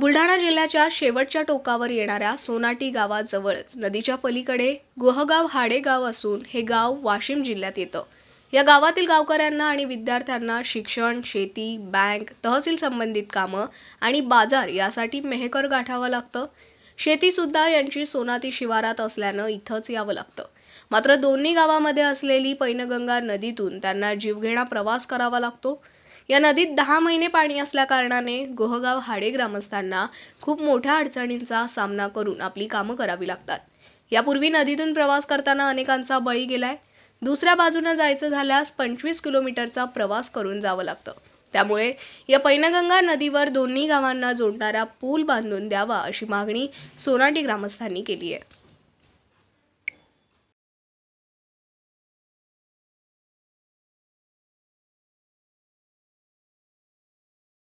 बुलढाणा जिल्ह्याच्या शेवटच्या टोकावर येणाऱ्या सोनाटी गावाजवळच नदीच्या पलीकडे गुहगाव हाडे गाव असून हे गाव वाशिम जिल्ह्यात येतं या गावातील गावकऱ्यांना आणि विद्यार्थ्यांना शिक्षण शेती बँक तहसील संबंधित कामं आणि बाजार यासाठी मेहकर गाठावं लागतं शेतीसुद्धा यांची सोनाती शिवारात असल्यानं इथंच यावं लागतं मात्र दोन्ही गावामध्ये असलेली पैनगंगा नदीतून त्यांना जीवघेणा प्रवास करावा लागतो या नदीत दहा महिने पाणी असल्याकारणाने गोहगाव हाडे ग्रामस्थांना खूप मोठ्या अडचणींचा सामना करून आपली कामं करावी लागतात यापूर्वी नदीतून प्रवास करताना अनेकांचा बळी गेलाय दुसऱ्या बाजूनं जायचं झाल्यास पंचवीस किलोमीटरचा प्रवास करून जावं लागतं त्यामुळे या पैनगंगा नदीवर दोन्ही गावांना जोडणारा पूल बांधून द्यावा अशी मागणी सोनाटी ग्रामस्थांनी केली आहे